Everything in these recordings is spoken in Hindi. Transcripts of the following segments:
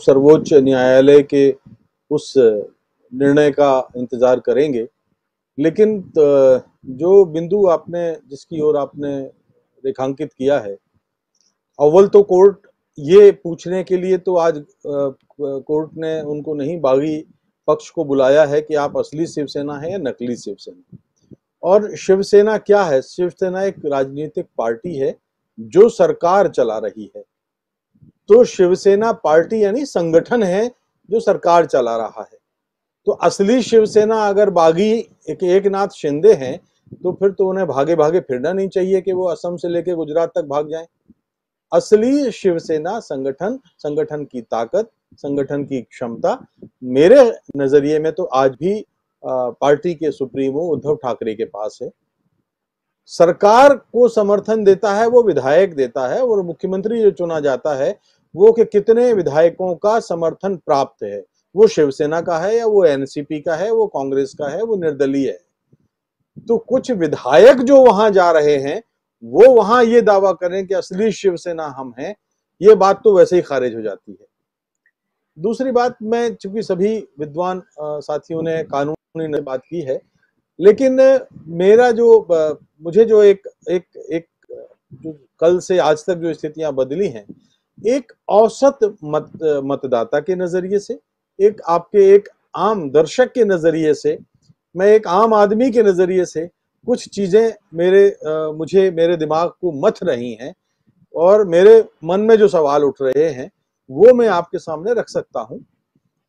सर्वोच्च न्यायालय के उस निर्णय का इंतज़ार करेंगे लेकिन जो बिंदु आपने जिसकी ओर आपने रेखांकित किया है अव्वल तो कोर्ट ये पूछने के लिए तो आज कोर्ट ने उनको नहीं बागी पक्ष को बुलाया है कि आप असली शिवसेना है या नकली शिवसेना और शिवसेना क्या है शिवसेना एक राजनीतिक पार्टी है जो सरकार चला रही है तो शिवसेना पार्टी यानी संगठन है जो सरकार चला रहा है तो असली शिवसेना अगर बागी एक, एक नाथ शिंदे हैं तो फिर तो उन्हें भागे भागे फिरना नहीं चाहिए कि वो असम से लेके गुजरात तक भाग जाएं असली शिवसेना संगठन संगठन की ताकत संगठन की क्षमता मेरे नजरिए में तो आज भी पार्टी के सुप्रीमो उद्धव ठाकरे के पास है सरकार को समर्थन देता है वो विधायक देता है और मुख्यमंत्री जो चुना जाता है वो कि कितने विधायकों का समर्थन प्राप्त है वो शिवसेना का है या वो एनसीपी का है वो कांग्रेस का है वो निर्दलीय है तो कुछ विधायक जो वहां जा रहे हैं वो वहां ये दावा करें कि असली शिवसेना हम हैं ये बात तो वैसे ही खारिज हो जाती है दूसरी बात मैं चूंकि सभी विद्वान साथियों ने कानूनी ने बात की है लेकिन मेरा जो मुझे जो एक एक एक जो कल से आज तक जो स्थितियां बदली हैं एक औसत मत मतदाता के नज़रिए से एक आपके एक आम दर्शक के नज़रिए से मैं एक आम आदमी के नज़रिए से कुछ चीज़ें मेरे आ, मुझे मेरे दिमाग को मथ रही हैं और मेरे मन में जो सवाल उठ रहे हैं वो मैं आपके सामने रख सकता हूं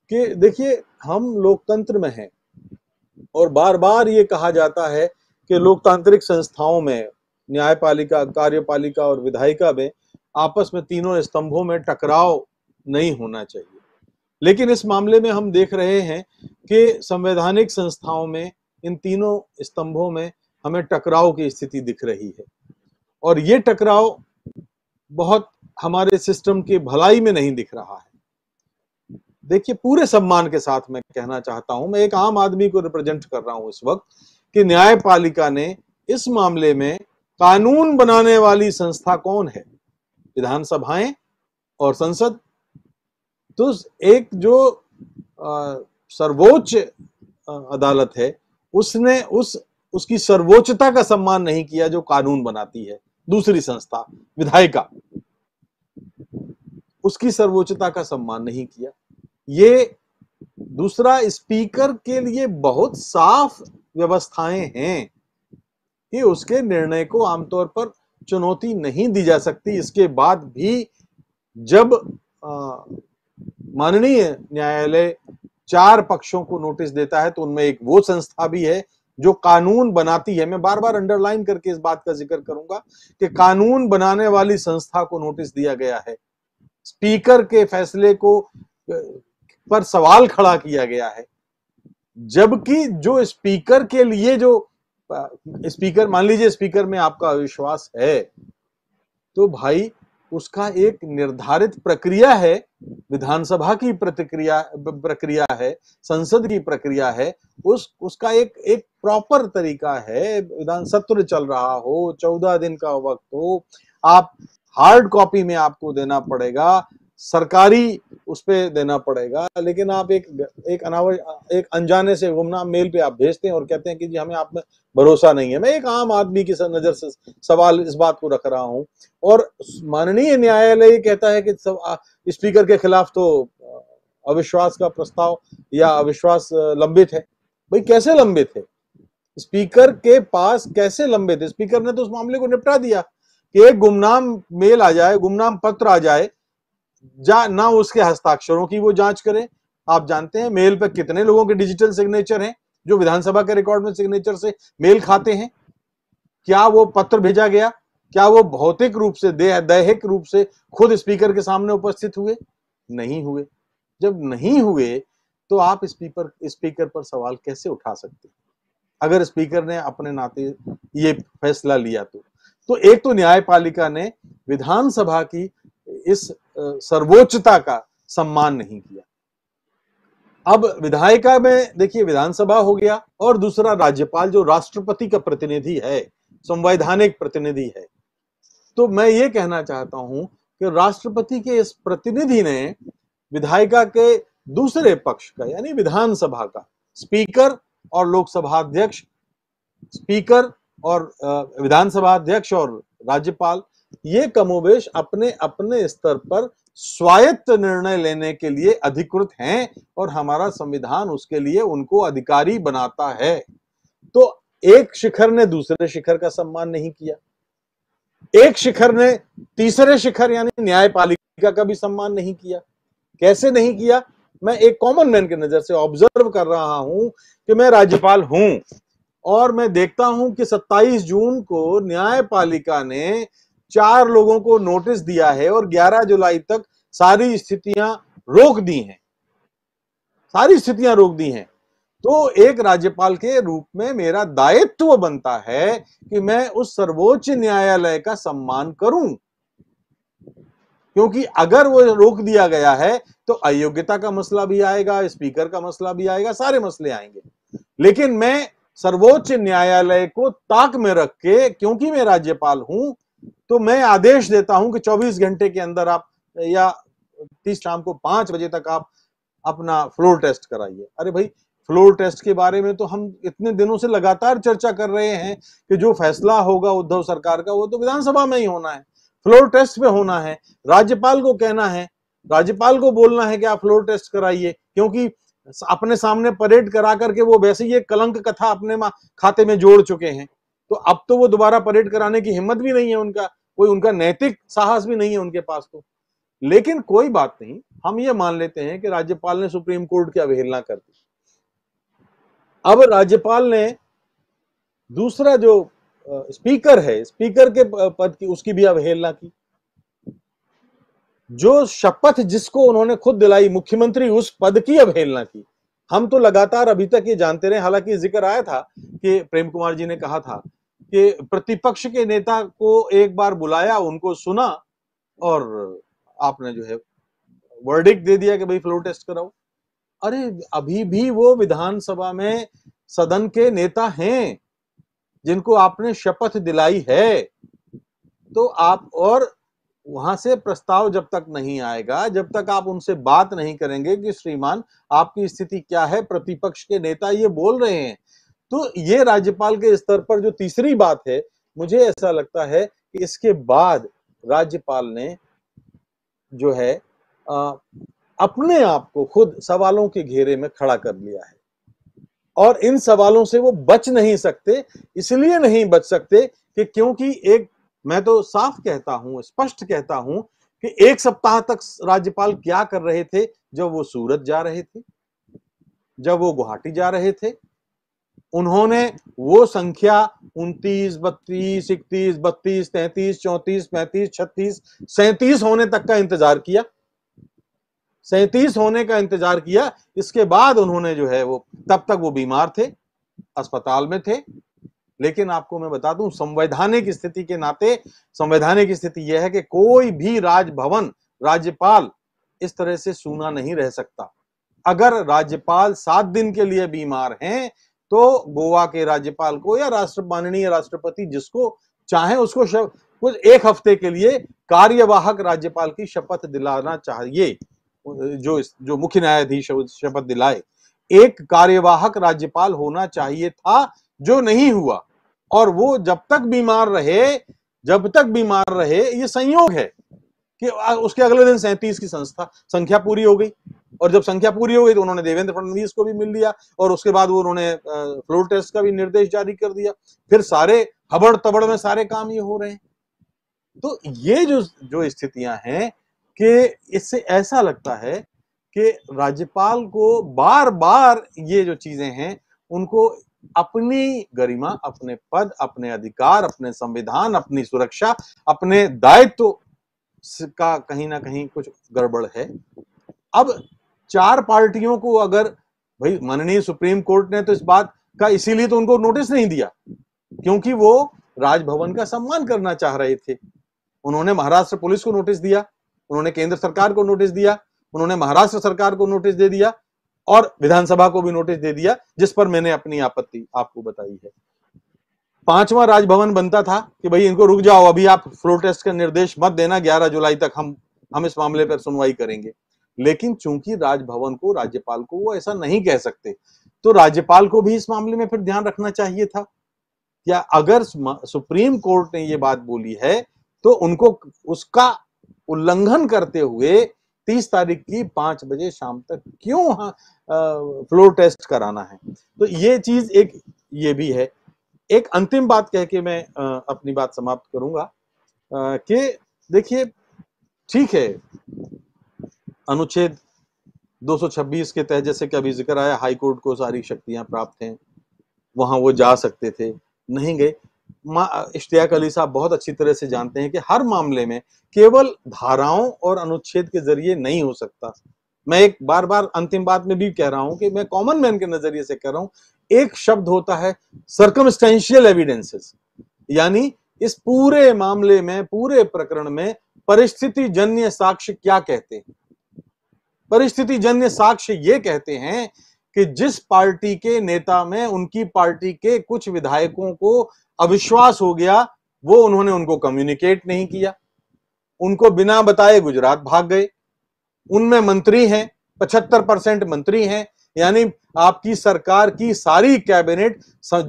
कि देखिए हम लोकतंत्र में हैं और बार बार ये कहा जाता है कि लोकतांत्रिक संस्थाओं में न्यायपालिका कार्यपालिका और विधायिका में आपस में तीनों स्तंभों में टकराव नहीं होना चाहिए लेकिन इस मामले में हम देख रहे हैं कि संवैधानिक संस्थाओं में इन तीनों स्तंभों में हमें टकराव की स्थिति दिख रही है और ये टकराव बहुत हमारे सिस्टम की भलाई में नहीं दिख रहा है देखिए पूरे सम्मान के साथ मैं कहना चाहता हूं मैं एक आम आदमी को रिप्रेजेंट कर रहा हूं इस वक्त कि न्यायपालिका ने इस मामले में कानून बनाने वाली संस्था कौन है विधानसभाएं और संसद तो एक जो सर्वोच्च अदालत है उसने उस उसकी सर्वोच्चता का सम्मान नहीं किया जो कानून बनाती है दूसरी संस्था विधायिका उसकी सर्वोच्चता का सम्मान नहीं किया ये दूसरा स्पीकर के लिए बहुत साफ व्यवस्थाएं हैं कि उसके निर्णय को आमतौर पर चुनौती नहीं दी जा सकती इसके बाद भी जब माननीय न्यायालय चार पक्षों को नोटिस देता है तो उनमें एक वो संस्था भी है जो कानून बनाती है मैं बार बार अंडरलाइन करके इस बात का जिक्र करूंगा कि कानून बनाने वाली संस्था को नोटिस दिया गया है स्पीकर के फैसले को पर सवाल खड़ा किया गया है जबकि जो स्पीकर के लिए जो स्पीकर मान लीजिए स्पीकर में आपका अविश्वास है तो भाई उसका एक निर्धारित प्रक्रिया है विधानसभा की प्रतिक्रिया प्रक्रिया है संसद की प्रक्रिया है उस उसका एक एक प्रॉपर तरीका है विधान सत्र चल रहा हो चौदह दिन का वक्त हो आप हार्ड कॉपी में आपको देना पड़ेगा सरकारी उस पर देना पड़ेगा लेकिन आप एक एक अनावर एक अनजाने से गुमनाम मेल पे आप भेजते हैं और कहते हैं कि जी हमें आप में भरोसा नहीं है मैं एक आम आदमी की नज़र से सवाल इस बात को रख रहा हूँ और माननीय न्यायालय कहता है कि स्पीकर के खिलाफ तो अविश्वास का प्रस्ताव या अविश्वास लंबित है भाई कैसे लंबित है स्पीकर के पास कैसे लंबित है स्पीकर ने तो उस मामले को निपटा दिया कि एक गुमनाम मेल आ जाए गुमनाम पत्र आ जाए जा ना उसके हस्ताक्षरों की वो जांच करें आप जानते हैं मेल पर कितने लोगों के डिजिटल सिग्नेचर हैं जो विधानसभा के रिकॉर्ड में सिग्नेचर से मेल खाते हैं क्या वो पत्र भेजा गया क्या वो भौतिक रूप से दैहिक रूप से खुद स्पीकर के सामने उपस्थित हुए नहीं हुए जब नहीं हुए तो आप स्पीकर स्पीकर पर सवाल कैसे उठा सकते अगर स्पीकर ने अपने नाते ये फैसला लिया तो तो एक तो न्यायपालिका ने विधानसभा की इस सर्वोच्चता का सम्मान नहीं किया अब विधायिका में देखिए विधानसभा हो गया और दूसरा राज्यपाल जो राष्ट्रपति का प्रतिनिधि है संवैधानिक प्रतिनिधि है तो मैं ये कहना चाहता हूं कि राष्ट्रपति के इस प्रतिनिधि ने विधायिका के दूसरे पक्ष का यानी विधानसभा का स्पीकर और लोकसभा अध्यक्ष स्पीकर और विधानसभा अध्यक्ष और राज्यपाल ये कमोबेश अपने अपने स्तर पर स्वायत्त निर्णय लेने के लिए अधिकृत हैं और हमारा संविधान उसके लिए उनको अधिकारी बनाता है तो एक शिखर ने दूसरे शिखर का सम्मान नहीं किया एक शिखर ने तीसरे शिखर यानी न्यायपालिका का भी सम्मान नहीं किया कैसे नहीं किया मैं एक कॉमन मैन की नजर से ऑब्जर्व कर रहा हूं कि मैं राज्यपाल हूं और मैं देखता हूं कि 27 जून को न्यायपालिका ने चार लोगों को नोटिस दिया है और 11 जुलाई तक सारी स्थितियां रोक दी हैं सारी स्थितियां रोक दी हैं तो एक राज्यपाल के रूप में मेरा दायित्व बनता है कि मैं उस सर्वोच्च न्यायालय का सम्मान करूं क्योंकि अगर वो रोक दिया गया है तो अयोग्यता का मसला भी आएगा स्पीकर का मसला भी आएगा सारे मसले आएंगे लेकिन मैं सर्वोच्च न्यायालय को ताक में रख के क्योंकि मैं राज्यपाल हूं तो मैं आदेश देता हूं कि 24 घंटे के अंदर आप या तीस शाम को पांच बजे तक आप अपना फ्लोर टेस्ट कराइए अरे भाई फ्लोर टेस्ट के बारे में तो हम इतने दिनों से लगातार चर्चा कर रहे हैं कि जो फैसला होगा उद्धव सरकार का वो तो विधानसभा में ही होना है फ्लोर टेस्ट पे होना है राज्यपाल को कहना है राज्यपाल को बोलना है कि आप फ्लोर टेस्ट कराइए क्योंकि अपने सामने परेड करा करके वो वैसे ही एक कलंक कथा अपने खाते में जोड़ चुके हैं तो अब तो वो दोबारा परेड कराने की हिम्मत भी नहीं है उनका कोई उनका नैतिक साहस भी नहीं है उनके पास तो लेकिन कोई बात नहीं हम ये मान लेते हैं कि राज्यपाल ने सुप्रीम कोर्ट की अवहेलना कर दी अब राज्यपाल ने दूसरा जो स्पीकर है स्पीकर के पद की उसकी भी अवहेलना की जो शपथ जिसको उन्होंने खुद दिलाई मुख्यमंत्री उस पद की अवहेलना की हम तो लगातार अभी तक ये जानते रहे हालांकि जिक्र आया था कि प्रेम कुमार जी ने कहा था कि प्रतिपक्ष के नेता को एक बार बुलाया उनको सुना और आपने जो है वर्डिक दे दिया कि भाई फ्लो टेस्ट कराओ अरे अभी भी वो विधानसभा में सदन के नेता हैं जिनको आपने शपथ दिलाई है तो आप और वहां से प्रस्ताव जब तक नहीं आएगा जब तक आप उनसे बात नहीं करेंगे कि श्रीमान आपकी स्थिति क्या है प्रतिपक्ष के नेता ये बोल रहे हैं तो ये राज्यपाल के स्तर पर जो तीसरी बात है मुझे ऐसा लगता है कि इसके बाद राज्यपाल ने जो है आ, अपने आप को खुद सवालों के घेरे में खड़ा कर लिया है और इन सवालों से वो बच नहीं सकते इसलिए नहीं बच सकते कि क्योंकि एक मैं तो साफ कहता हूं स्पष्ट कहता हूं कि एक सप्ताह तक राज्यपाल क्या कर रहे थे जब वो सूरत जा रहे थे जब वो गुवाहाटी जा रहे थे उन्होंने वो संख्या उनतीस बत्तीस इकतीस बत्तीस तैतीस चौतीस पैंतीस छत्तीस सैतीस होने तक का इंतजार किया सैतीस होने का इंतजार किया इसके बाद उन्होंने जो है वो तब तक वो बीमार थे अस्पताल में थे लेकिन आपको मैं बता दूं संवैधानिक स्थिति के नाते संवैधानिक स्थिति यह है कि कोई भी राजभवन राज्यपाल इस तरह से सूना नहीं रह सकता अगर राज्यपाल सात दिन के लिए बीमार हैं तो गोवा के राज्यपाल को या राष्ट्र माननीय राष्ट्रपति जिसको चाहे उसको कुछ एक हफ्ते के लिए कार्यवाहक राज्यपाल की शपथ दिलाना चाहिए जो जो मुख्य न्यायाधीश शपथ दिलाए एक कार्यवाहक राज्यपाल होना चाहिए था जो नहीं हुआ और वो जब तक बीमार रहे जब तक बीमार रहे ये संयोग है कि उसके अगले दिन सैंतीस की संस्था संख्या पूरी हो गई और जब संख्या पूरी हो गई तो उन्होंने देवेंद्र फडणवीस को भी मिल लिया और उसके बाद वो उन्होंने फ्लोर टेस्ट का भी निर्देश जारी कर दिया फिर सारे हबड़ तबड़ में सारे काम ये हो रहे हैं तो ये जो जो स्थितियां हैं कि इससे ऐसा लगता है कि राज्यपाल को बार बार ये जो चीजें हैं उनको अपनी गरिमा अपने पद अपने अधिकार अपने संविधान अपनी सुरक्षा अपने दायित्व का कहीं ना कहीं कुछ गड़बड़ है अब चार पार्टियों को अगर भाई माननीय सुप्रीम कोर्ट ने तो इस बात का इसीलिए तो उनको नोटिस नहीं दिया क्योंकि वो राजभवन का सम्मान करना चाह रहे थे उन्होंने महाराष्ट्र पुलिस को नोटिस दिया उन्होंने केंद्र सरकार को नोटिस दिया उन्होंने महाराष्ट्र सरकार को नोटिस दे दिया और विधानसभा को भी नोटिस दे दिया जिस पर मैंने अपनी आपत्ति आपको बताई है पांचवा राजभवन बनता था कि भाई इनको रुक जाओ अभी आप फ्लोर टेस्ट का निर्देश मत देना ग्यारह जुलाई तक हम हम इस मामले पर सुनवाई करेंगे लेकिन चूंकि राजभवन को राज्यपाल को वो ऐसा नहीं कह सकते तो राज्यपाल को भी इस मामले में फिर ध्यान रखना चाहिए था या अगर सुप्रीम कोर्ट ने ये बात बोली है तो उनको उसका उल्लंघन करते हुए तीस तारीख की पांच बजे शाम तक क्यों हाँ, आ, फ्लोर टेस्ट कराना है तो ये चीज एक ये भी है एक अंतिम बात कह के मैं आ, अपनी बात समाप्त करूंगा कि देखिए ठीक है अनुच्छेद 226 के तहत जैसे कि अभी जिक्र आया हाई कोर्ट को सारी शक्तियां प्राप्त हैं वहां वो जा सकते थे नहीं गए इश्तियाक अली साहब बहुत अच्छी तरह से जानते हैं कि हर मामले में केवल धाराओं और अनुच्छेद के जरिए नहीं हो सकता मैं एक बार बार अंतिम बात में भी कह रहा हूं कि मैं कॉमन मैन के नजरिए से कह रहा हूं एक शब्द होता है सर्कमस्टेंशियल एविडेंसेस यानी इस पूरे मामले में पूरे प्रकरण में परिस्थिति जन्य साक्ष्य क्या कहते हैं परिस्थिति जन्य साक्ष्य ये कहते हैं कि जिस पार्टी के नेता में उनकी पार्टी के कुछ विधायकों को अविश्वास हो गया वो उन्होंने उनको कम्युनिकेट नहीं किया उनको बिना बताए गुजरात भाग गए उनमें मंत्री हैं पचहत्तर परसेंट मंत्री हैं यानी आपकी सरकार की सारी कैबिनेट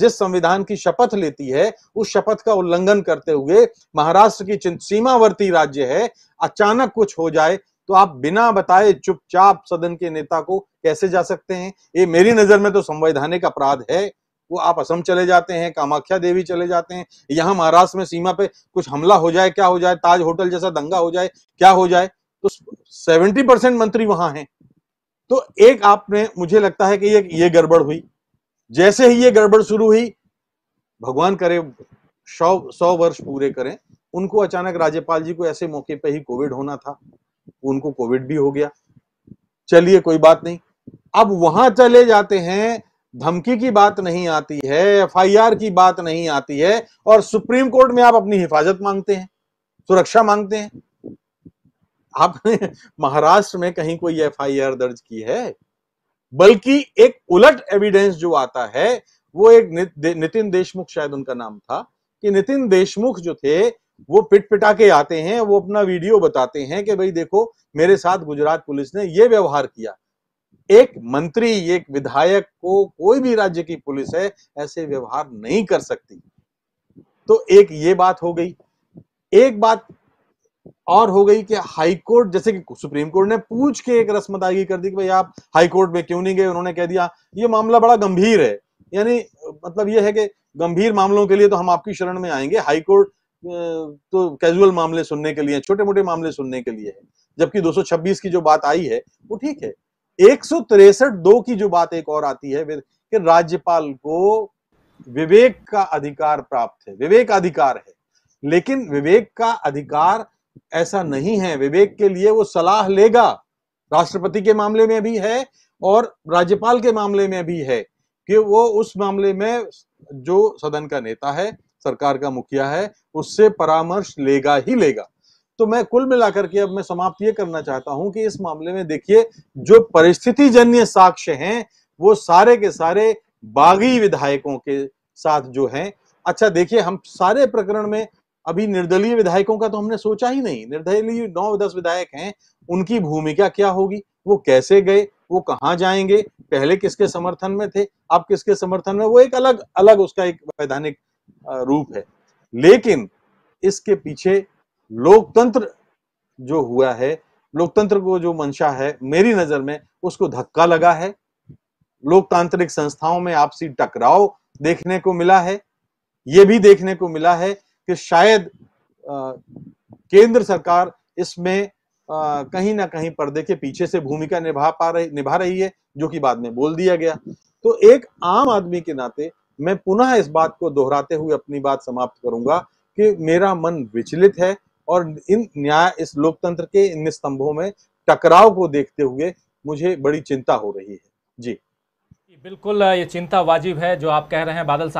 जिस संविधान की शपथ लेती है उस शपथ का उल्लंघन करते हुए महाराष्ट्र की सीमावर्ती राज्य है अचानक कुछ हो जाए तो आप बिना बताए चुपचाप सदन के नेता को कैसे जा सकते हैं ये मेरी नजर में तो संवैधानिक अपराध है वो आप असम चले जाते हैं कामाख्या देवी चले जाते हैं यहाँ महाराष्ट्र में सीमा पे कुछ हमला हो जाए क्या हो जाए ताज होटल जैसा दंगा हो जाए क्या हो जाए तो सेवेंटी परसेंट मंत्री वहां हैं तो एक आपने मुझे लगता है कि ये ये गड़बड़ हुई जैसे ही ये गड़बड़ शुरू हुई भगवान करे सौ सौ वर्ष पूरे करें उनको अचानक राज्यपाल जी को ऐसे मौके पे ही कोविड होना था उनको कोविड भी हो गया चलिए कोई बात नहीं अब वहां चले जाते हैं धमकी की बात नहीं आती है एफ की बात नहीं आती है और सुप्रीम कोर्ट में आप अपनी हिफाजत मांगते हैं सुरक्षा मांगते हैं आपने महाराष्ट्र में कहीं कोई एफ दर्ज की है बल्कि एक उलट एविडेंस जो आता है वो एक नितिन देशमुख शायद उनका नाम था कि नितिन देशमुख जो थे वो पिट पिटा के आते हैं वो अपना वीडियो बताते हैं कि भाई देखो मेरे साथ गुजरात पुलिस ने ये व्यवहार किया एक मंत्री एक विधायक को कोई भी राज्य की पुलिस है ऐसे व्यवहार नहीं कर सकती तो एक ये बात हो गई एक बात और हो गई कि हाई कोर्ट जैसे कि सुप्रीम कोर्ट ने पूछ के एक रस्म अदायगी कर दी कि भाई आप हाई कोर्ट में क्यों नहीं गए उन्होंने कह दिया ये मामला बड़ा गंभीर है यानी मतलब ये है कि गंभीर मामलों के लिए तो हम आपकी शरण में आएंगे हाई कोर्ट तो कैजुअल मामले सुनने के लिए छोटे मोटे मामले सुनने के लिए है जबकि 226 की जो बात आई है वो ठीक है एक दो की जो बात एक और आती है कि राज्यपाल को विवेक का अधिकार प्राप्त है विवेक अधिकार है लेकिन विवेक का अधिकार ऐसा नहीं है विवेक के लिए वो सलाह लेगा राष्ट्रपति के मामले में भी है और राज्यपाल के मामले में भी है कि वो उस मामले में जो सदन का नेता है सरकार का मुखिया है उससे परामर्श लेगा ही लेगा तो मैं कुल मिलाकर के अब मैं समाप्त ये करना चाहता हूं कि इस मामले में देखिए जो परिस्थिति जन्य साक्ष्य हैं वो सारे के सारे बागी विधायकों के साथ जो हैं अच्छा देखिए हम सारे प्रकरण में अभी निर्दलीय विधायकों का तो हमने सोचा ही नहीं निर्दलीय नौ दस विधायक हैं उनकी भूमिका क्या होगी वो कैसे गए वो कहाँ जाएंगे पहले किसके समर्थन में थे अब किसके समर्थन में वो एक अलग अलग उसका एक वैधानिक रूप है लेकिन इसके पीछे लोकतंत्र जो हुआ है लोकतंत्र को जो मंशा है मेरी नजर में उसको धक्का लगा है लोकतांत्रिक संस्थाओं में आपसी टकराव देखने को मिला है ये भी देखने को मिला है कि शायद आ, केंद्र सरकार इसमें कहीं ना कहीं पर्दे के पीछे से भूमिका निभा पा रही निभा रही है जो कि बाद में बोल दिया गया तो एक आम आदमी के नाते मैं पुनः इस बात को दोहराते हुए अपनी बात समाप्त करूंगा कि मेरा मन विचलित है और इन न्याय इस लोकतंत्र के इन स्तंभों में टकराव को देखते हुए मुझे बड़ी चिंता हो रही है जी बिल्कुल ये चिंता वाजिब है जो आप कह रहे हैं बादल साहब